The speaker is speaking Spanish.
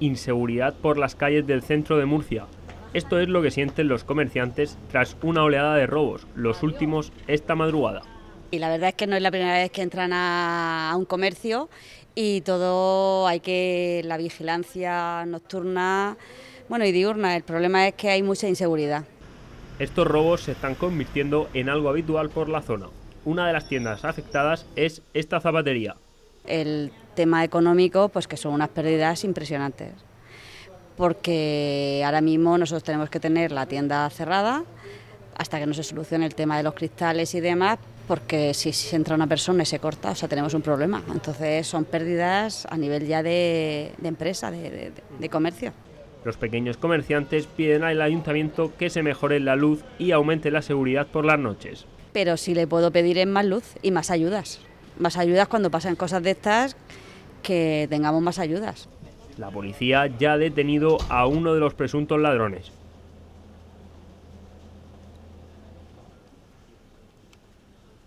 inseguridad por las calles del centro de Murcia. Esto es lo que sienten los comerciantes tras una oleada de robos, los últimos esta madrugada. Y la verdad es que no es la primera vez que entran a, un comercio y todo hay que la vigilancia nocturna, bueno y diurna, el problema es que hay mucha inseguridad. Estos robos se están convirtiendo en algo habitual por la zona. Una de las tiendas afectadas es esta zapatería. El tema económico, pues que son unas pérdidas impresionantes. Porque ahora mismo nosotros tenemos que tener la tienda cerrada hasta que no se solucione el tema de los cristales y demás, porque si, entra una persona y se corta, o sea, tenemos un problema. Entonces son pérdidas a nivel ya de, empresa, de, comercio. Los pequeños comerciantes piden al ayuntamiento que se mejore la luz y aumente la seguridad por las noches. Pero si le puedo pedir más luz y más ayudas. Más ayudas cuando pasan cosas de estas que tengamos más ayudas. La policía ya ha detenido a uno de los presuntos ladrones.